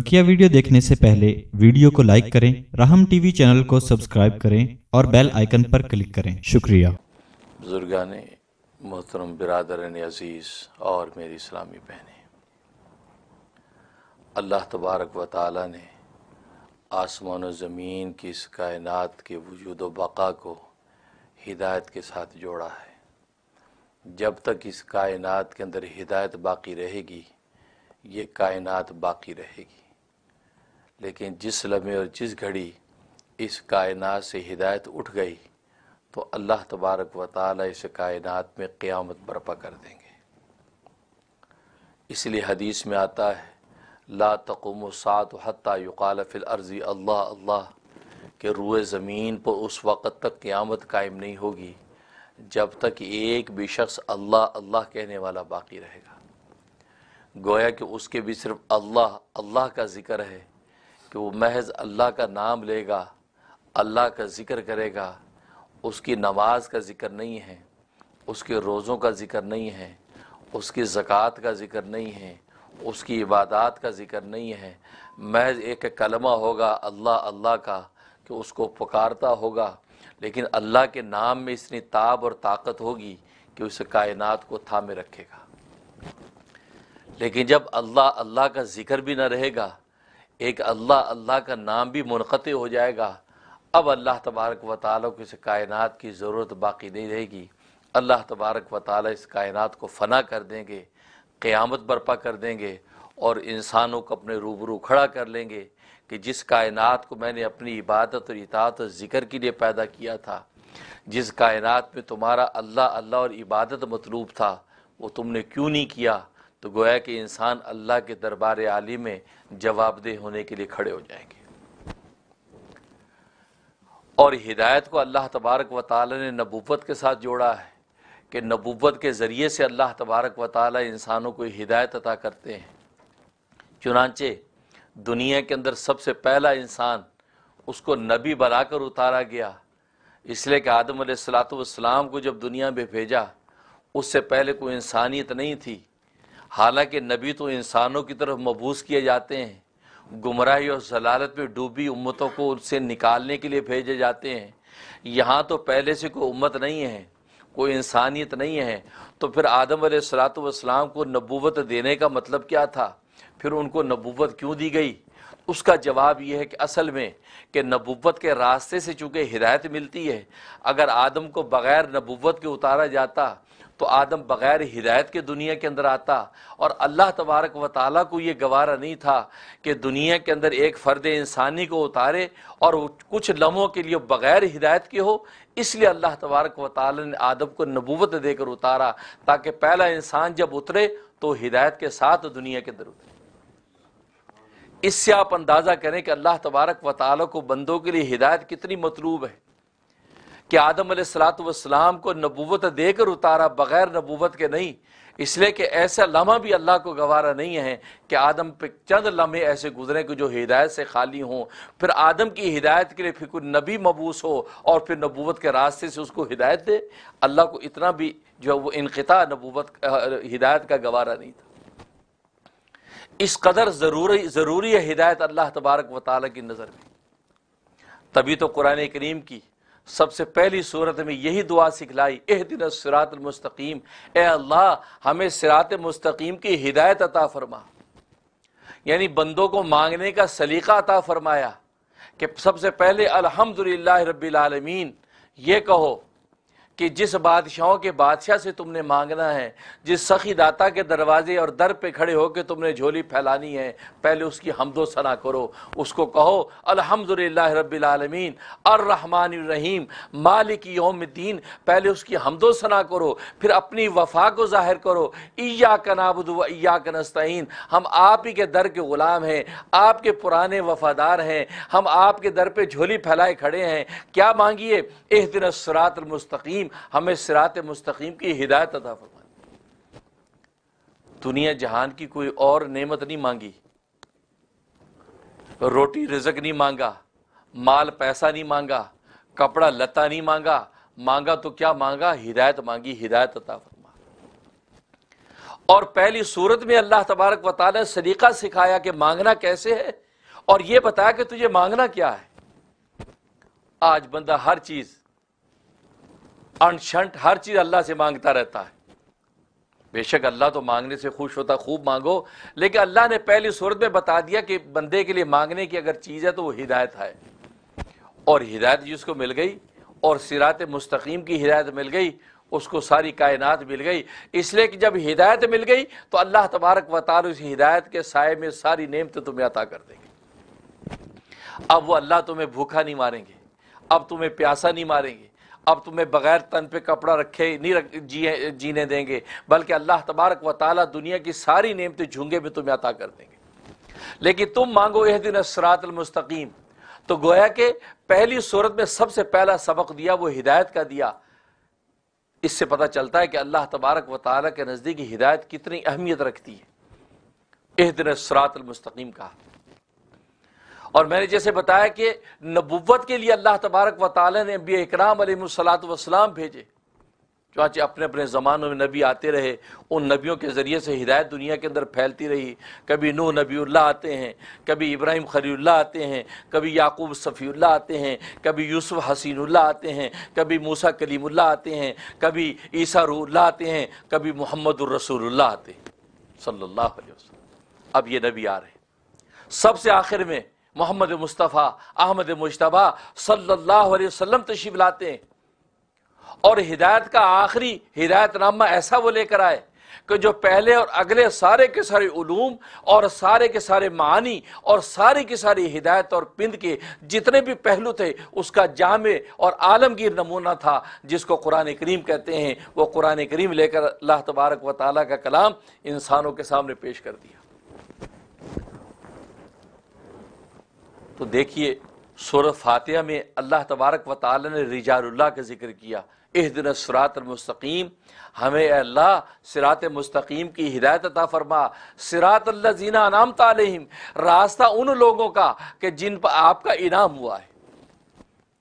बकिया वीडियो देखने से पहले वीडियो को लाइक करें राहम टीवी चैनल को सब्सक्राइब करें और बेल आइकन पर क्लिक करें शुक्रिया बुजुर्गान मोहतरम बिरदर अजीज़ और मेरी इस्लामी बहने अल्लाह तबारक व ताली ने आसमान ज़मीन की इस कायनात के वजूद बका को हिदायत के साथ जोड़ा है जब तक इस कायनात के अंदर हिदायत बाकी रहेगी ये कायनात बाकी रहेगी लेकिन जिस लम्हे और जिस घड़ी इस कायनात से हिदायत उठ गई तो अल्लाह तबारक व ताली इस कायनात में क़्यामत बर्पा कर देंगे इसलिए हदीस में आता है ला तकुम सात हती युकाल फिल अर्ज़ी अल्लाह अल्लाह के रूए ज़मीन पर उस वक़्त तक क़्यामत कायम नहीं होगी जब तक एक भी शख्स अल्लाह अल्लाह कहने वाला बाकी रहेगा गोया कि उसके भी सिर्फ अल्लाह अल्लाह का ज़िक्र है कि वो महज अल्लाह का नाम लेगा अल्लाह का ज़िक्र करेगा उसकी नमाज का ज़िक्र नहीं है उसके रोज़ों का ज़िक्र नहीं है उसकी ज़क़़त का ज़िक्र नहीं है उसकी इबादत का ज़िक्र नहीं है महज एक कलमा होगा अल्लाह अल्लाह का कि उसको पुकारता होगा लेकिन अल्लाह के नाम में इतनी ताब और ताकत होगी कि उस कायनात को थामे रखेगा लेकिन जब अल्लाह अल्लाह का ज़िक्र भी ना रहेगा एक अल्लाह अल्लाह का नाम भी मुनक़ हो जाएगा अब अल्लाह तबारक व ताली को इस कायनात की ज़रूरत बाकी नहीं रहेगी अल्लाह तबारक व ताल इस कायनात को फना कर देंगे क़्यामत बर्पा कर देंगे और इंसानों को अपने रूबरू खड़ा कर लेंगे कि जिस कायनात को मैंने अपनी इबादत और इतात और ज़िक्र के लिए पैदा किया था जिस कायनात में तुम्हारा अल्लाह अल्लाह और इबादत मतलूब था वो तुमने क्यों नहीं किया तो गोया कि इंसान अल्लाह के दरबार आली में जवाबदेह होने के लिए खड़े हो जाएंगे और हिदायत को अल्लाह तबारक व ताली ने नबूबत के साथ जोड़ा है कि नबूबत के ज़रिए से अल्लाह तबारक व ताली इंसानों को हिदायत अता करते हैं चुनाचे दुनिया के अंदर सबसे पहला इंसान उसको नबी बनाकर उतारा गया इसलिए कि आदम सलातम को जब दुनिया में भेजा उससे पहले कोई इंसानियत नहीं थी हालांकि नबी तो इंसानों की तरफ मबूस किए जाते हैं गुमराही और जलालत में डूबी उम्मतों को उनसे निकालने के लिए भेजे जाते हैं यहाँ तो पहले से कोई उम्मत नहीं है कोई इंसानियत नहीं है तो फिर आदम सलातम को नबूवत देने का मतलब क्या था फिर उनको नबूवत क्यों दी गई उसका जवाब यह है कि असल में कि नबूवत के रास्ते से चूँकि हिदायत मिलती है अगर आदम को बग़ैर नबूवत के उतारा जाता तो आदम बग़ैर हिदायत के दुनिया के अंदर आता और अल्लाह तबारक व ताली को यह गवारा नहीं था कि दुनिया के अंदर एक फ़र्द इंसानी को उतारे और कुछ लम्हों के लिए बग़ैर हिदायत के हो इसलिए अल्लाह तबारक व ताली ने आदम को नबूवत देकर उतारा ताकि पहला इंसान जब उतरे तो हिदायत के साथ दुनिया के अंदर उतरे इससे आप अंदाज़ा करें कि अल्लाह तबारक व ताली को बंदों के लिए हिदायत कितनी मतलूब है कि आदम सलाम को नबूवत देकर उतारा बग़ैर नबूवत के नहीं इसलिए कि ऐसा लम्हा भी अल्लाह को गवारा नहीं है कि आदम पे चंद लम्हे ऐसे गुजरे कि जो हिदायत से खाली हों फिर आदम की हिदायत के लिए फिर नबी मबूस हो और फिर नबूवत के रास्ते से उसको हिदायत दे अल्लाह को इतना भी जो है वो इनकता नबूवत हिदायत का गवारा नहीं था इस कदर ज़रूरी ज़रूरी है हिदायत अल्लाह तबारक व की नज़र में तभी तो कुरान करीम की सबसे पहली सूरत में यही दुआ सिखलाई एह दिन सरातमस्तकीम ए अल्लाह हमें सिरात मुस्तकीम की हिदायत अता फरमा यानी बंदों को मांगने का सलीका अता फरमाया कि सबसे पहले अल्हम्दुलिल्लाह रब्बिल आलमीन ये कहो कि जिस बादशाहों के बादशाह से तुमने मांगना है जिस सखी दाता के दरवाजे और दर पे खड़े होकर तुमने झोली फैलानी है पहले उसकी हमदो सना करो उसको कहो अलहमदिल्ला रबालमीन अर्रहमान रहीम मालिक योमद्दीन पहले उसकी हमदो सना करो फिर अपनी वफा को ज़ाहिर करो ईया कनाबुद ईया कनस्तीन हम आप ही के दर के ग़ुलाम हैं आपके पुराने वफ़ादार हैं हम आपके दर पर झोली फैलाए खड़े हैं क्या मांगिए एह दिन मुस्तकीम हमें सिरात मुस्तकीम की हिदायत अदा फरमा दुनिया जहान की कोई और नेमत नहीं मांगी रोटी रिजक नहीं मांगा माल पैसा नहीं मांगा कपड़ा लता नहीं मांगा मांगा तो क्या मांगा हिदायत मांगी हिदायत अता फरमा और पहली सूरत में अल्लाह तबारक वाली ने सलीका सिखाया कि मांगना कैसे है और यह बताया कि तुझे मांगना क्या है आज बंदा हर चीज़ अनशंट हर चीज़ अल्लाह से मांगता रहता है बेशक अल्लाह तो मांगने से खुश होता खूब मांगो लेकिन अल्लाह ने पहली सूरत में बता दिया कि बंदे के लिए मांगने की अगर चीज़ है तो वो हिदायत है और हिदायत जिसको मिल गई और सिरात मुस्तकीम की हिदायत मिल गई उसको सारी कायनात मिल गई इसलिए कि जब हिदायत मिल गई तो अल्लाह तबारक वाल उस हिदायत के साय में सारी नेमतें तुम्हें अता कर देंगे अब वो अल्लाह तुम्हें भूखा नहीं मारेंगे अब तुम्हें प्यासा नहीं मारेंगे अब तुम्हें बग़ैर तन पे कपड़ा रखे नहीं रख जी जीने देंगे बल्कि अल्लाह तबारक व ताली दुनिया की सारी नेमतें झुंगे में तुम्हें अता कर देंगे लेकिन तुम मांगो यह दिन सरातमस्तकीम तो गोया के पहली सूरत में सबसे पहला सबक दिया वो हिदायत का दिया इससे पता चलता है कि अल्लाह तबारक व ताली के नज़दीक हिदायत कितनी अहमियत रखती है एह दिन सरातमस्तकीम कहा और मैंने जैसे बताया कि नबुवत के लिए अल्लाह तबारक व ताल ने अबी इकराम सलाम भेजे चाचे अपने अपने ज़मानों में नबी आते रहे उन नबियों के ज़रिए से हिदायत दुनिया के अंदर फैलती रही कभी नू नबील्ला आते हैं कभी इब्राहिम खलील्ला आते हैं कभी याकूब सफ़ील्ला आते हैं कभी यूसुफ हसीनुल्ला आते हैं कभी मूसा कलीमुल्ला आते हैं कभी ईसा रूल्ला आते हैं कभी मोहम्मद रसूलुल्ला आते हैं सल्लल्लाहु अलैहि वसल्लम अब ये नबी आ रहे हैं सबसे आखिर में मोहम्मद मुस्तफ़ा अहमद मुशतबा सल्लल्लाहु अलैहि वसल्लम तशीफ लाते हैं और हिदायत का आखिरी हिदायतनामा ऐसा वो लेकर आए कि जो पहले और अगले सारे के सारे ूम और सारे के सारे मानी और सारी की सारी हिदायत और पिंद के जितने भी पहलू थे उसका जाम और आलमगीर नमूना था जिसको कुरान करीम कहते हैं वो कुरान करीम लेकर अल्लाह तबारक व ताली का कलाम इंसानों के सामने पेश कर दिया तो देखिए सूर फातिहा में अल्लाह तबारक व ताल ने रिजाल्ला का जिक्र किया एह दिन सरातमस्तकीम हमें अल्लाह सिरात मुस्तकीम की हिदायत अता फरमा सिरात जीना अनाम तालम रास्ता उन लोगों का कि जिन पर आपका इनाम हुआ है